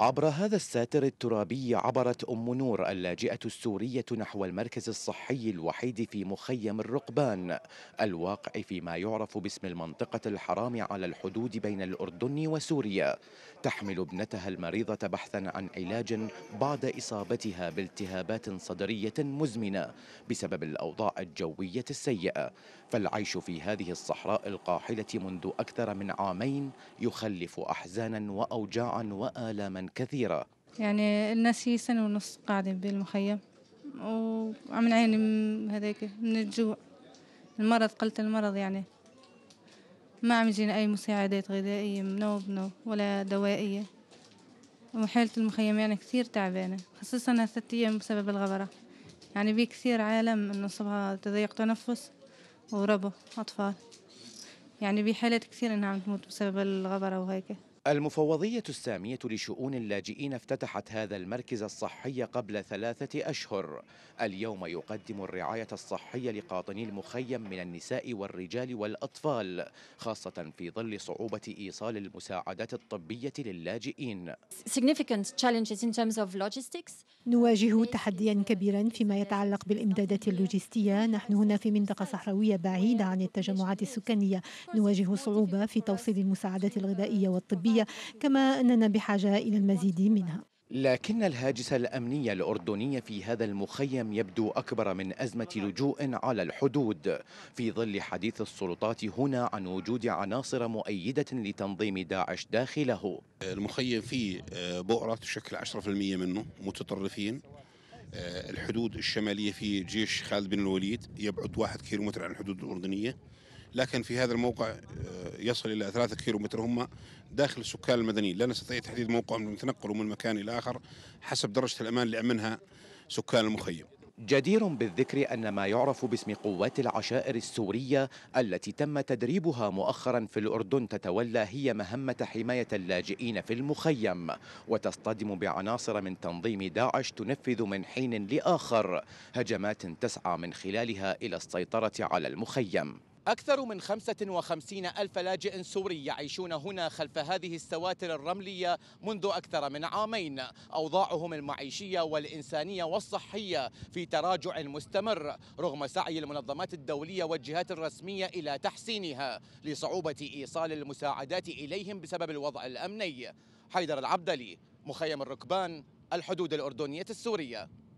عبر هذا الساتر الترابي عبرت أم نور اللاجئة السورية نحو المركز الصحي الوحيد في مخيم الرقبان الواقع فيما يعرف باسم المنطقة الحرام على الحدود بين الأردن وسوريا تحمل ابنتها المريضة بحثا عن علاج بعد إصابتها بالتهابات صدرية مزمنة بسبب الأوضاع الجوية السيئة فالعيش في هذه الصحراء القاحلة منذ أكثر من عامين يخلف أحزانا وأوجاعا وآلاما كثيرة يعني الناس هي سنة ونص قاعدة بالمخيم وعم نعاني من هذاك من الجوع المرض قلة المرض يعني ما عم يجينا أي مساعدات غذائية منو بنو ولا دوائية وحالة المخيم يعني كثير تعبانة خصوصا ثلاثة أيام بسبب الغبرة يعني بي كثير عالم إنه صبها تضيق تنفس وربو أطفال يعني في حالات كثير إنها عم تموت بسبب الغبرة وهيك المفوضية السامية لشؤون اللاجئين افتتحت هذا المركز الصحي قبل ثلاثة أشهر اليوم يقدم الرعاية الصحية لقاطني المخيم من النساء والرجال والأطفال خاصة في ظل صعوبة إيصال المساعدات الطبية للاجئين نواجه تحديا كبيرا فيما يتعلق بالإمدادات اللوجستية نحن هنا في منطقة صحراوية بعيدة عن التجمعات السكانية نواجه صعوبة في توصيل المساعدات الغذائية والطبية العربية كما أننا بحاجة إلى المزيد منها لكن الهاجس الأمني الأردني في هذا المخيم يبدو أكبر من أزمة لجوء على الحدود في ظل حديث السلطات هنا عن وجود عناصر مؤيدة لتنظيم داعش داخله المخيم فيه آه، بؤرة تشكل 10% منه متطرفين آه، الحدود الشمالية فيه جيش خالد بن الوليد يبعد واحد كيلومتر عن الحدود الأردنية لكن في هذا الموقع آه، يصل إلى 3 كيلو متر هم داخل السكان المدنيين لا نستطيع تحديد موقعهم من من مكان إلى آخر حسب درجة الأمان اللي أمنها سكان المخيم جدير بالذكر أن ما يعرف باسم قوات العشائر السورية التي تم تدريبها مؤخرا في الأردن تتولى هي مهمة حماية اللاجئين في المخيم وتصطدم بعناصر من تنظيم داعش تنفذ من حين لآخر هجمات تسعى من خلالها إلى السيطرة على المخيم أكثر من 55 ألف لاجئ سوري يعيشون هنا خلف هذه السواتر الرملية منذ أكثر من عامين أوضاعهم المعيشية والإنسانية والصحية في تراجع مستمر رغم سعي المنظمات الدولية والجهات الرسمية إلى تحسينها لصعوبة إيصال المساعدات إليهم بسبب الوضع الأمني حيدر العبدلي مخيم الركبان الحدود الأردنية السورية